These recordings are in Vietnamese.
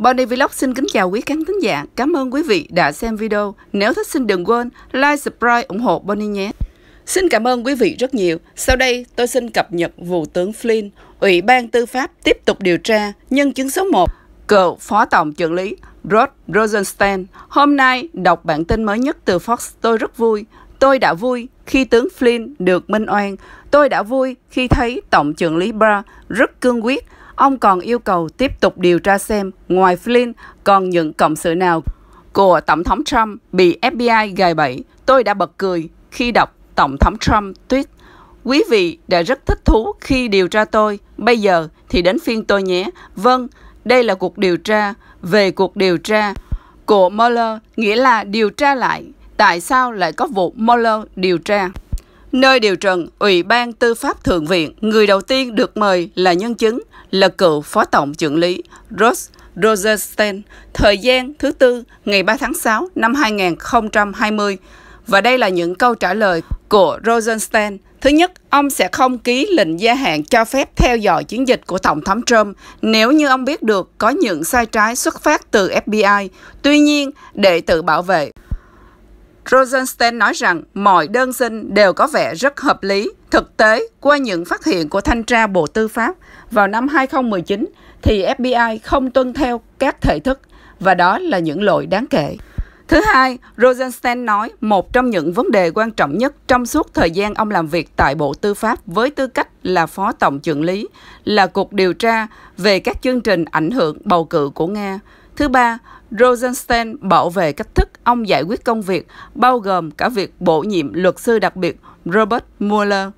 Bonnie Vlog xin kính chào quý khán thính giả. Cảm ơn quý vị đã xem video. Nếu thích xin đừng quên like, subscribe, ủng hộ Bonnie nhé. Xin cảm ơn quý vị rất nhiều. Sau đây tôi xin cập nhật vụ tướng Flynn, Ủy ban Tư pháp tiếp tục điều tra nhân chứng số 1, cựu Phó Tổng trưởng lý Rod Rosenstein. Hôm nay đọc bản tin mới nhất từ Fox tôi rất vui. Tôi đã vui khi tướng Flynn được minh oan. Tôi đã vui khi thấy Tổng trưởng lý Barr rất cương quyết Ông còn yêu cầu tiếp tục điều tra xem ngoài Flynn còn những cộng sự nào của Tổng thống Trump bị FBI gài bẫy. Tôi đã bật cười khi đọc Tổng thống Trump tweet Quý vị đã rất thích thú khi điều tra tôi, bây giờ thì đến phiên tôi nhé. Vâng, đây là cuộc điều tra về cuộc điều tra của Mueller, nghĩa là điều tra lại tại sao lại có vụ Mueller điều tra nơi điều trần Ủy ban Tư pháp Thượng viện, người đầu tiên được mời là nhân chứng là cựu Phó Tổng trưởng lý Ross Rosenstein, thời gian thứ Tư ngày 3 tháng 6 năm 2020. Và đây là những câu trả lời của Rosenstein. Thứ nhất, ông sẽ không ký lệnh gia hạn cho phép theo dõi chiến dịch của Tổng thống Trump nếu như ông biết được có những sai trái xuất phát từ FBI. Tuy nhiên, để tự bảo vệ, Rosenstein nói rằng mọi đơn xin đều có vẻ rất hợp lý. Thực tế, qua những phát hiện của thanh tra Bộ Tư pháp vào năm 2019, thì FBI không tuân theo các thể thức, và đó là những lỗi đáng kể. Thứ hai, Rosenstein nói một trong những vấn đề quan trọng nhất trong suốt thời gian ông làm việc tại Bộ Tư pháp với tư cách là Phó Tổng trưởng lý là cuộc điều tra về các chương trình ảnh hưởng bầu cử của Nga. Thứ ba, Rosenstein bảo vệ cách thức ông giải quyết công việc, bao gồm cả việc bổ nhiệm luật sư đặc biệt Robert Mueller.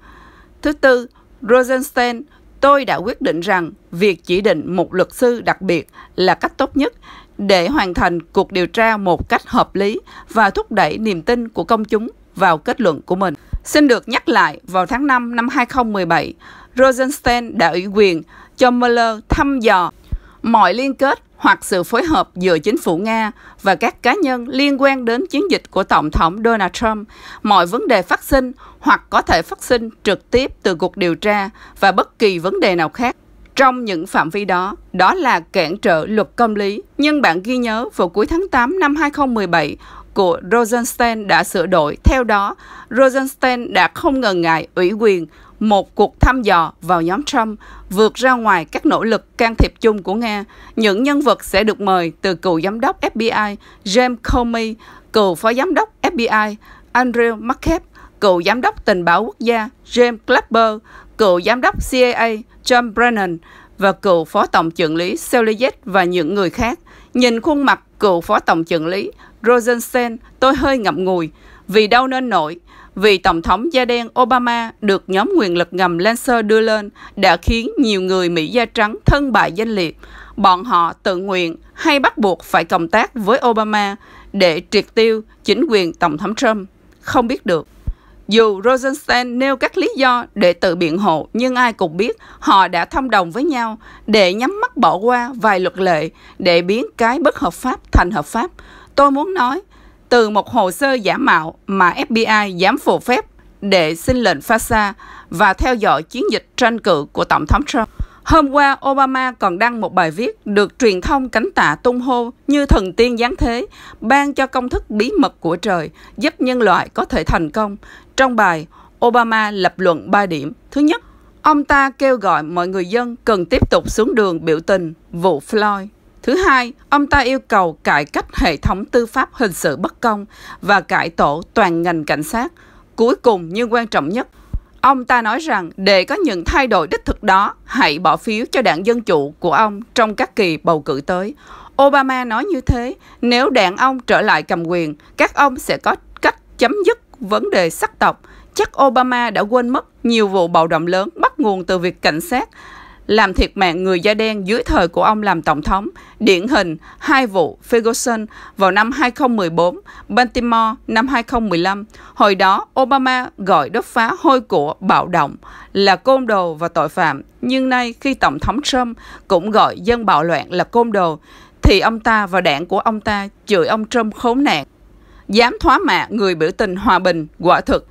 Thứ tư, Rosenstein, tôi đã quyết định rằng việc chỉ định một luật sư đặc biệt là cách tốt nhất để hoàn thành cuộc điều tra một cách hợp lý và thúc đẩy niềm tin của công chúng vào kết luận của mình. Xin được nhắc lại, vào tháng 5 năm 2017, Rosenstein đã ủy quyền cho Mueller thăm dò mọi liên kết hoặc sự phối hợp giữa chính phủ Nga và các cá nhân liên quan đến chiến dịch của Tổng thống Donald Trump, mọi vấn đề phát sinh hoặc có thể phát sinh trực tiếp từ cuộc điều tra và bất kỳ vấn đề nào khác trong những phạm vi đó, đó là cản trở luật công lý. Nhưng bạn ghi nhớ vào cuối tháng 8 năm 2017 của Rosenstein đã sửa đổi. Theo đó, Rosenstein đã không ngần ngại ủy quyền một cuộc thăm dò vào nhóm Trump vượt ra ngoài các nỗ lực can thiệp chung của Nga. Những nhân vật sẽ được mời từ cựu giám đốc FBI James Comey, cựu phó giám đốc FBI Andrew McCabe, cựu giám đốc tình báo quốc gia James Clapper, cựu giám đốc CIA John Brennan và cựu phó tổng trưởng lý Selyet và những người khác. Nhìn khuôn mặt cựu phó tổng trưởng lý Rosenstein, tôi hơi ngậm ngùi. Vì đâu nên nổi, vì Tổng thống da đen Obama được nhóm quyền lực ngầm Lancer đưa lên đã khiến nhiều người Mỹ da trắng thân bại danh liệt. Bọn họ tự nguyện hay bắt buộc phải cộng tác với Obama để triệt tiêu chính quyền Tổng thống Trump. Không biết được. Dù Rosenstein nêu các lý do để tự biện hộ, nhưng ai cũng biết họ đã thông đồng với nhau để nhắm mắt bỏ qua vài luật lệ để biến cái bất hợp pháp thành hợp pháp. Tôi muốn nói, từ một hồ sơ giả mạo mà FBI dám phù phép để xin lệnh FASA và theo dõi chiến dịch tranh cử của Tổng thống Trump. Hôm qua, Obama còn đăng một bài viết được truyền thông cánh tả tung hô như thần tiên giáng thế, ban cho công thức bí mật của trời, giúp nhân loại có thể thành công. Trong bài, Obama lập luận 3 điểm. Thứ nhất, ông ta kêu gọi mọi người dân cần tiếp tục xuống đường biểu tình vụ Floyd. Thứ hai, ông ta yêu cầu cải cách hệ thống tư pháp hình sự bất công và cải tổ toàn ngành cảnh sát. Cuối cùng nhưng quan trọng nhất, ông ta nói rằng để có những thay đổi đích thực đó, hãy bỏ phiếu cho đảng Dân Chủ của ông trong các kỳ bầu cử tới. Obama nói như thế, nếu đảng ông trở lại cầm quyền, các ông sẽ có cách chấm dứt vấn đề sắc tộc. Chắc Obama đã quên mất nhiều vụ bạo động lớn bắt nguồn từ việc cảnh sát làm thiệt mạng người da đen dưới thời của ông làm tổng thống. Điển hình, hai vụ Ferguson vào năm 2014, Baltimore năm 2015. Hồi đó, Obama gọi đốt phá hôi của bạo động là côn đồ và tội phạm. Nhưng nay, khi Tổng thống Trump cũng gọi dân bạo loạn là côn đồ, thì ông ta và đảng của ông ta chửi ông Trump khốn nạn. Dám thoá mạ người biểu tình hòa bình, quả thực.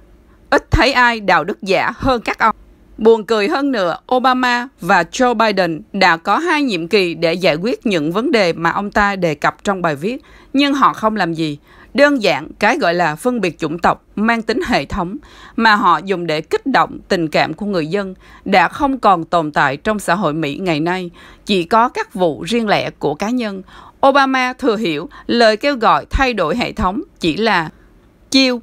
Ít thấy ai đạo đức giả hơn các ông. Buồn cười hơn nữa, Obama và Joe Biden đã có hai nhiệm kỳ để giải quyết những vấn đề mà ông ta đề cập trong bài viết, nhưng họ không làm gì. Đơn giản, cái gọi là phân biệt chủng tộc mang tính hệ thống mà họ dùng để kích động tình cảm của người dân đã không còn tồn tại trong xã hội Mỹ ngày nay, chỉ có các vụ riêng lẻ của cá nhân. Obama thừa hiểu lời kêu gọi thay đổi hệ thống chỉ là chiêu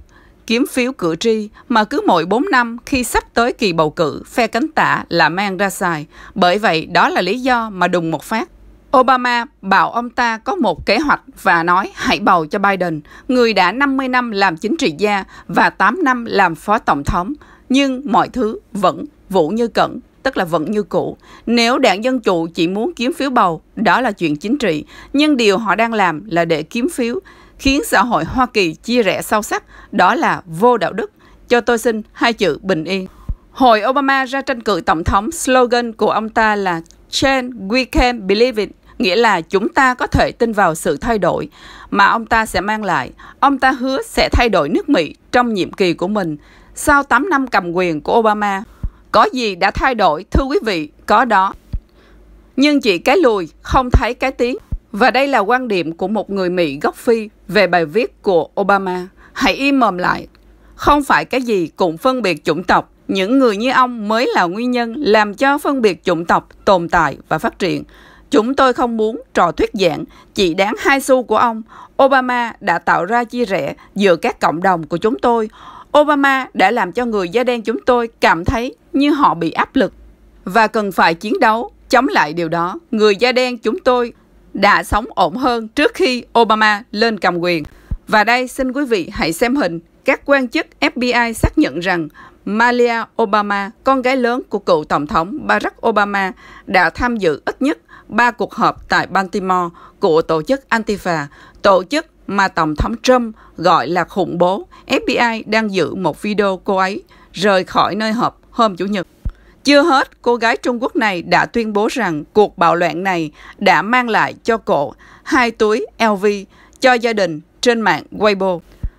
kiếm phiếu cử tri mà cứ mỗi 4 năm khi sắp tới kỳ bầu cử, phe cánh tả là mang ra xài. Bởi vậy, đó là lý do mà đùng một phát. Obama bảo ông ta có một kế hoạch và nói hãy bầu cho Biden, người đã 50 năm làm chính trị gia và 8 năm làm phó tổng thống. Nhưng mọi thứ vẫn vũ như cẩn, tức là vẫn như cũ. Nếu đảng Dân Chủ chỉ muốn kiếm phiếu bầu, đó là chuyện chính trị. Nhưng điều họ đang làm là để kiếm phiếu khiến xã hội Hoa Kỳ chia rẽ sâu sắc, đó là vô đạo đức. Cho tôi xin hai chữ bình yên. Hồi Obama ra tranh cử tổng thống, slogan của ông ta là Change we can believe it, nghĩa là chúng ta có thể tin vào sự thay đổi mà ông ta sẽ mang lại. Ông ta hứa sẽ thay đổi nước Mỹ trong nhiệm kỳ của mình. Sau 8 năm cầm quyền của Obama, có gì đã thay đổi, thưa quý vị, có đó. Nhưng chỉ cái lùi, không thấy cái tiếng. Và đây là quan điểm của một người Mỹ gốc Phi về bài viết của Obama. Hãy im mồm lại. Không phải cái gì cũng phân biệt chủng tộc. Những người như ông mới là nguyên nhân làm cho phân biệt chủng tộc tồn tại và phát triển. Chúng tôi không muốn trò thuyết giảng chỉ đáng hai xu của ông. Obama đã tạo ra chia rẽ giữa các cộng đồng của chúng tôi. Obama đã làm cho người da đen chúng tôi cảm thấy như họ bị áp lực và cần phải chiến đấu chống lại điều đó. Người da đen chúng tôi đã sống ổn hơn trước khi Obama lên cầm quyền. Và đây xin quý vị hãy xem hình, các quan chức FBI xác nhận rằng Malia Obama, con gái lớn của cựu Tổng thống Barack Obama, đã tham dự ít nhất ba cuộc họp tại Baltimore của tổ chức Antifa, tổ chức mà Tổng thống Trump gọi là khủng bố. FBI đang giữ một video cô ấy rời khỏi nơi họp hôm Chủ nhật. Chưa hết, cô gái Trung Quốc này đã tuyên bố rằng cuộc bạo loạn này đã mang lại cho cô hai túi LV cho gia đình trên mạng Weibo.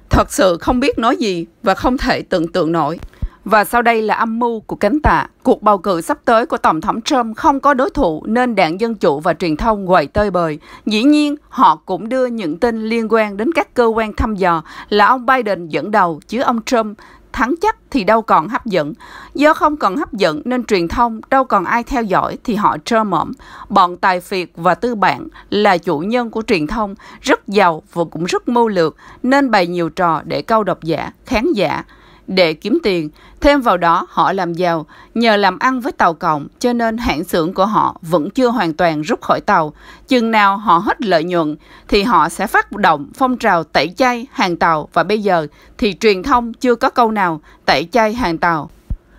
Thật sự không biết nói gì và không thể tưởng tượng nổi. Và sau đây là âm mưu của cánh tả. Cuộc bầu cử sắp tới của Tổng thống Trump không có đối thủ nên đảng Dân Chủ và truyền thông quậy tơi bời. Dĩ nhiên, họ cũng đưa những tin liên quan đến các cơ quan thăm dò là ông Biden dẫn đầu chứ ông Trump thắng chắc thì đâu còn hấp dẫn. Do không còn hấp dẫn nên truyền thông đâu còn ai theo dõi thì họ trơ mõm. Bọn tài phiệt và tư bản là chủ nhân của truyền thông, rất giàu và cũng rất mưu lược nên bày nhiều trò để câu độc giả, khán giả để kiếm tiền. Thêm vào đó, họ làm giàu nhờ làm ăn với tàu cộng, cho nên hãng xưởng của họ vẫn chưa hoàn toàn rút khỏi tàu. Chừng nào họ hết lợi nhuận thì họ sẽ phát động phong trào tẩy chay hàng tàu và bây giờ thì truyền thông chưa có câu nào tẩy chay hàng tàu.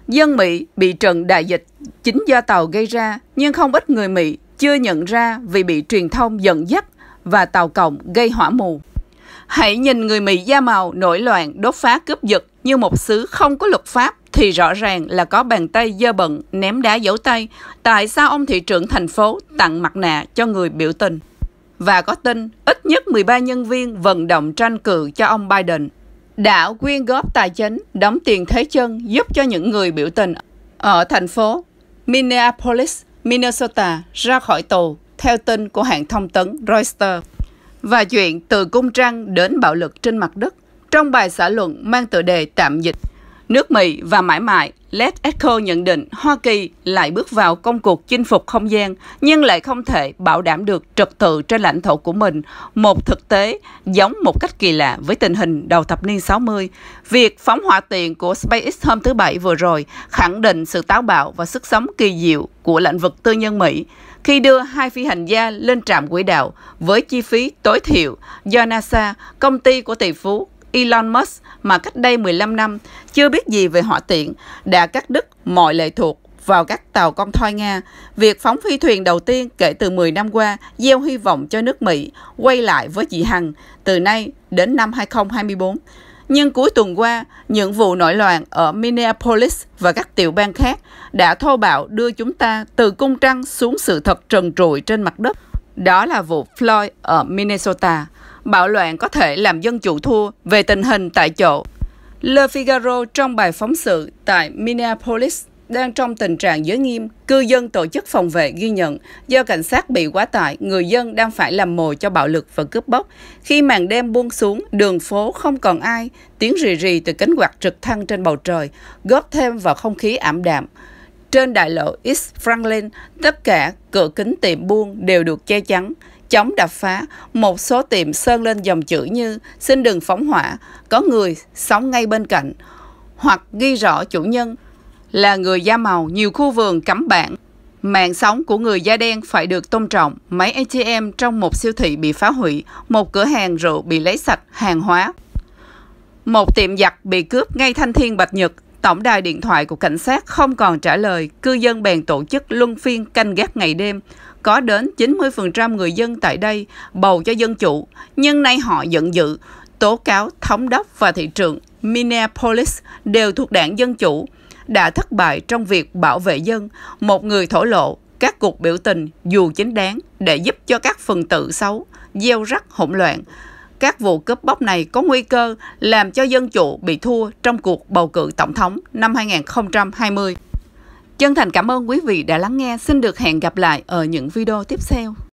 Dân Mỹ bị trận đại dịch chính do tàu gây ra, nhưng không ít người Mỹ chưa nhận ra vì bị truyền thông dẫn dắt và tàu cộng gây hỏa mù. Hãy nhìn người Mỹ da màu nổi loạn, đốt phá cướp giật, như một xứ không có luật pháp thì rõ ràng là có bàn tay dơ bẩn ném đá dấu tay. Tại sao ông thị trưởng thành phố tặng mặt nạ cho người biểu tình? Và có tin ít nhất 13 nhân viên vận động tranh cử cho ông Biden đã quyên góp tài chính, đóng tiền thế chân giúp cho những người biểu tình ở thành phố Minneapolis, Minnesota ra khỏi tù, theo tin của hãng thông tấn Reuters. Và chuyện từ cung trăng đến bạo lực trên mặt đất trong bài xã luận mang tựa đề tạm dịch Nước Mỹ và mãi mãi, Led Echo nhận định Hoa Kỳ lại bước vào công cuộc chinh phục không gian nhưng lại không thể bảo đảm được trật tự trên lãnh thổ của mình. Một thực tế giống một cách kỳ lạ với tình hình đầu thập niên 60. Việc phóng hỏa tiện của SpaceX hôm thứ Bảy vừa rồi khẳng định sự táo bạo và sức sống kỳ diệu của lĩnh vực tư nhân Mỹ khi đưa hai phi hành gia lên trạm quỹ đạo với chi phí tối thiểu do NASA, công ty của tỷ phú Elon Musk mà cách đây 15 năm chưa biết gì về hỏa tiện đã cắt đứt mọi lệ thuộc vào các tàu con thoi Nga. Việc phóng phi thuyền đầu tiên kể từ 10 năm qua gieo hy vọng cho nước Mỹ quay lại với chị Hằng từ nay đến năm 2024. Nhưng cuối tuần qua, những vụ nổi loạn ở Minneapolis và các tiểu bang khác đã thô bạo đưa chúng ta từ cung trăng xuống sự thật trần trụi trên mặt đất. Đó là vụ Floyd ở Minnesota bạo loạn có thể làm dân chủ thua về tình hình tại chỗ. Le Figaro trong bài phóng sự tại Minneapolis đang trong tình trạng giới nghiêm, cư dân tổ chức phòng vệ ghi nhận do cảnh sát bị quá tải, người dân đang phải làm mồi cho bạo lực và cướp bóc. Khi màn đêm buông xuống, đường phố không còn ai, tiếng rì rì từ cánh quạt trực thăng trên bầu trời, góp thêm vào không khí ảm đạm. Trên đại lộ East Franklin, tất cả cửa kính tiệm buôn đều được che chắn chống đập phá, một số tiệm sơn lên dòng chữ như xin đừng phóng hỏa, có người sống ngay bên cạnh, hoặc ghi rõ chủ nhân là người da màu, nhiều khu vườn cấm bản. Mạng sống của người da đen phải được tôn trọng, máy ATM trong một siêu thị bị phá hủy, một cửa hàng rượu bị lấy sạch hàng hóa. Một tiệm giặt bị cướp ngay Thanh Thiên Bạch Nhật, tổng đài điện thoại của cảnh sát không còn trả lời, cư dân bèn tổ chức luân phiên canh gác ngày đêm, có đến 90% người dân tại đây bầu cho dân chủ, nhưng nay họ giận dữ, tố cáo thống đốc và thị trưởng Minneapolis đều thuộc đảng Dân Chủ, đã thất bại trong việc bảo vệ dân, một người thổ lộ các cuộc biểu tình dù chính đáng để giúp cho các phần tử xấu gieo rắc hỗn loạn. Các vụ cướp bóc này có nguy cơ làm cho dân chủ bị thua trong cuộc bầu cử tổng thống năm 2020. Chân thành cảm ơn quý vị đã lắng nghe. Xin được hẹn gặp lại ở những video tiếp theo.